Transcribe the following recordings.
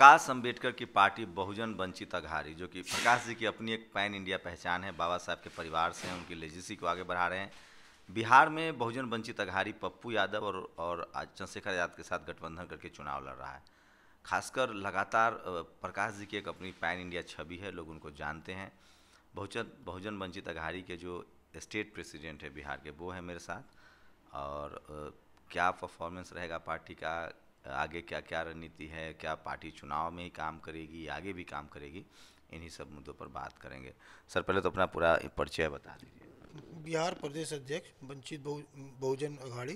प्रकाश अम्बेडकर की पार्टी बहुजन वंचित अघारी जो कि प्रकाश जी की अपनी एक पैन इंडिया पहचान है बाबा साहब के परिवार से उनकी लेजिसी को आगे बढ़ा रहे हैं बिहार में बहुजन वंचित अघारी पप्पू यादव और और चंद्रशेखर आजाद के साथ गठबंधन करके चुनाव लड़ रहा है खासकर लगातार प्रकाश जी की एक अपनी पैन इंडिया छवि है लोग उनको जानते हैं बहुजन बहुजन वंचित अघारी के जो स्टेट प्रेसिडेंट है बिहार के वो है मेरे साथ और क्या परफॉर्मेंस रहेगा पार्टी का आगे क्या क्या रणनीति है क्या पार्टी चुनाव में ही काम करेगी आगे भी काम करेगी इन्हीं सब मुद्दों पर बात करेंगे सर पहले तो अपना पूरा परिचय बता दीजिए बिहार प्रदेश अध्यक्ष वंचित बहुजन अघाड़ी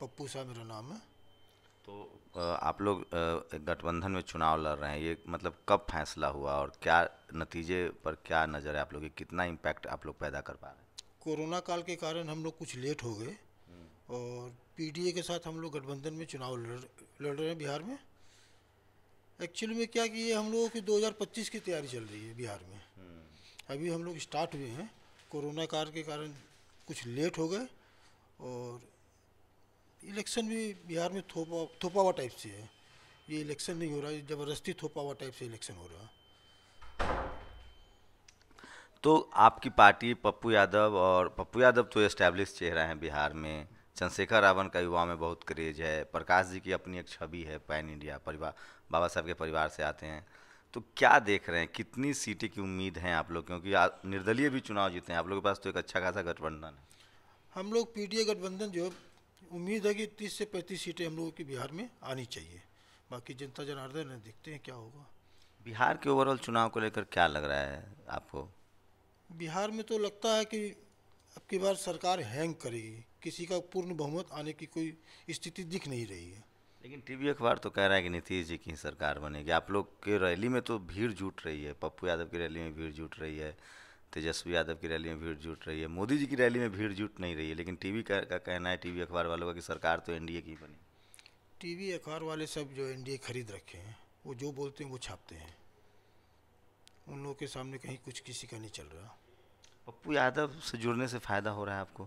पप्पू शाह मेरा नाम है तो आप लोग गठबंधन में चुनाव लड़ रहे हैं ये मतलब कब फैसला हुआ और क्या नतीजे पर क्या नज़र है आप लोग कितना इम्पैक्ट आप लोग पैदा कर पा रहे हैं कोरोना काल के कारण हम लोग कुछ लेट हो गए और पीडीए के साथ हम लोग गठबंधन में चुनाव लड़ लड़ रहे हैं बिहार में एक्चुअली में क्या कि ये हम लोगों की 2025 की तैयारी चल रही है बिहार में हम्म। अभी हम लोग स्टार्ट हुए हैं कोरोना काल के कारण कुछ लेट हो गए और इलेक्शन भी बिहार में थोपा थोपा हुआ टाइप से है ये इलेक्शन नहीं हो रहा है ज़बरदस्ती थोपा हुआ टाइप से इलेक्शन हो रहा तो आपकी पार्टी पप्पू यादव और पप्पू यादव तो एस्टैब्लिश चेहरा हैं बिहार में चंद्रशेखर रावण का युवा में बहुत क्रेज है प्रकाश जी की अपनी एक छवि है पैन इंडिया परिवार बाबा साहब के परिवार से आते हैं तो क्या देख रहे हैं कितनी सीटें की उम्मीद है आप लोग क्योंकि निर्दलीय भी चुनाव जीते हैं आप लोगों के पास तो एक अच्छा खासा गठबंधन है हम लोग पी गठबंधन जो उम्मीद है कि तीस से पैंतीस सीटें हम लोगों की बिहार में आनी चाहिए बाकी जनता जनार्दन है देखते हैं क्या होगा बिहार के ओवरऑल चुनाव को लेकर क्या लग रहा है आपको बिहार में तो लगता है कि अब की बार सरकार हैंग करेगी किसी का पूर्ण बहुमत आने की कोई स्थिति दिख नहीं रही है लेकिन टीवी अखबार तो कह रहा है कि नीतीश जी की सरकार बनेगी आप लोग के रैली में तो भीड़ जुट रही है पप्पू यादव की रैली में भीड़ जुट रही है तेजस्वी यादव की रैली में भीड़ जुट रही है मोदी जी की रैली में भीड़ जुट नहीं रही है लेकिन टीवी का, का कहना है टीवी अखबार वालों का कि सरकार तो एनडीए की बनी टीवी अखबार वाले सब जो एनडीए खरीद रखे हैं वो जो बोलते हैं वो छापते हैं उन लोगों के सामने कहीं कुछ किसी का नहीं चल रहा पप्पू यादव से जुड़ने से फ़ायदा हो रहा है आपको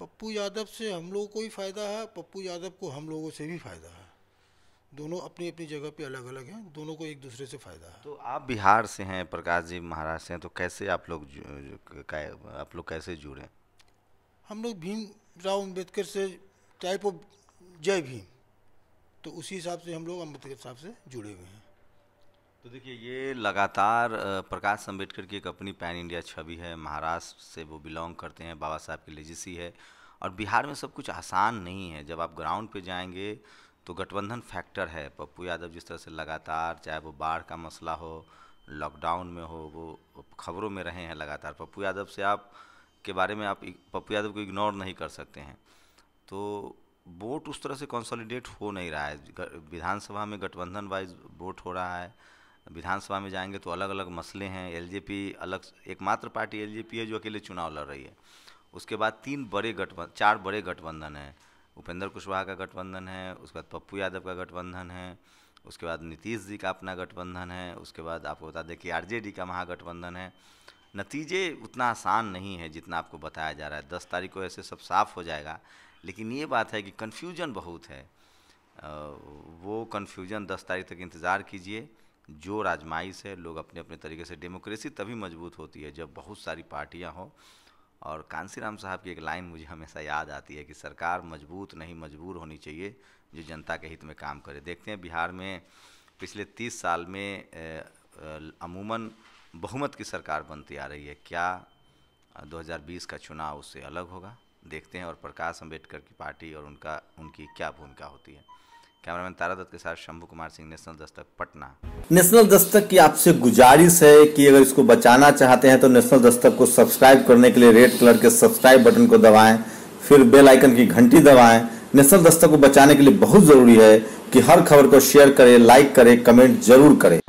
पप्पू यादव से हम लोगों को ही फ़ायदा है पप्पू यादव को हम लोगों से भी फ़ायदा है दोनों अपनी अपनी जगह पे अलग अलग हैं दोनों को एक दूसरे से फ़ायदा है तो आप बिहार से हैं प्रकाश जी महाराष्ट्र से हैं तो कैसे आप लोग आप लोग कैसे जुड़े हम लोग भीम राव अम्बेडकर से टाइप ऑफ जय भीम तो उसी हिसाब से हम लोग अम्बेडकर साहब से जुड़े हुए हैं तो देखिए ये लगातार प्रकाश अम्बेडकर की एक अपनी पैन इंडिया छवि है महाराष्ट्र से वो बिलोंग करते हैं बाबा साहब की लेजिसी है और बिहार में सब कुछ आसान नहीं है जब आप ग्राउंड पे जाएंगे तो गठबंधन फैक्टर है पप्पू यादव जिस तरह से लगातार चाहे वो बाढ़ का मसला हो लॉकडाउन में हो वो खबरों में रहे हैं लगातार पप्पू यादव से आप के बारे में आप पप्पू यादव को इग्नोर नहीं कर सकते हैं तो वोट उस तरह से कंसोलिडेट हो नहीं रहा है विधानसभा में गठबंधन वाइज वोट हो रहा है विधानसभा में जाएंगे तो अलग अलग मसले हैं एलजेपी अलग एकमात्र पार्टी एलजेपी है जो अकेले चुनाव लड़ रही है उसके बाद तीन बड़े गठबंधन चार बड़े गठबंधन हैं उपेंद्र कुशवाहा का गठबंधन है उसके बाद पप्पू यादव का गठबंधन है उसके बाद नीतीश जी का अपना गठबंधन है उसके बाद आपको बता दें कि आर का महागठबंधन है नतीजे उतना आसान नहीं है जितना आपको बताया जा रहा है दस तारीख को ऐसे सब साफ हो जाएगा लेकिन ये बात है कि कन्फ्यूजन बहुत है वो कन्फ्यूजन दस तारीख तक इंतज़ार कीजिए जो राजमाइश है लोग अपने अपने तरीके से डेमोक्रेसी तभी मजबूत होती है जब बहुत सारी पार्टियां हों और कांसीराम साहब की एक लाइन मुझे हमेशा याद आती है कि सरकार मजबूत नहीं मजबूर होनी चाहिए जो जनता के हित में काम करे देखते हैं बिहार में पिछले तीस साल में अमूमन बहुमत की सरकार बनती आ रही है क्या 2020 का चुनाव उससे अलग होगा देखते हैं और प्रकाश अम्बेडकर की पार्टी और उनका उनकी क्या भूमिका होती है कैमरामैन तारा दत्त के साथ शंभू कुमार सिंह नेशनल दस्तक पटना नेशनल दस्तक की आपसे गुजारिश है कि अगर इसको बचाना चाहते हैं तो नेशनल दस्तक को सब्सक्राइब करने के लिए रेड कलर के सब्सक्राइब बटन को दबाएं फिर बेल आइकन की घंटी दबाएं नेशनल दस्तक को बचाने के लिए बहुत ज़रूरी है कि हर खबर को शेयर करें लाइक करें कमेंट जरूर करें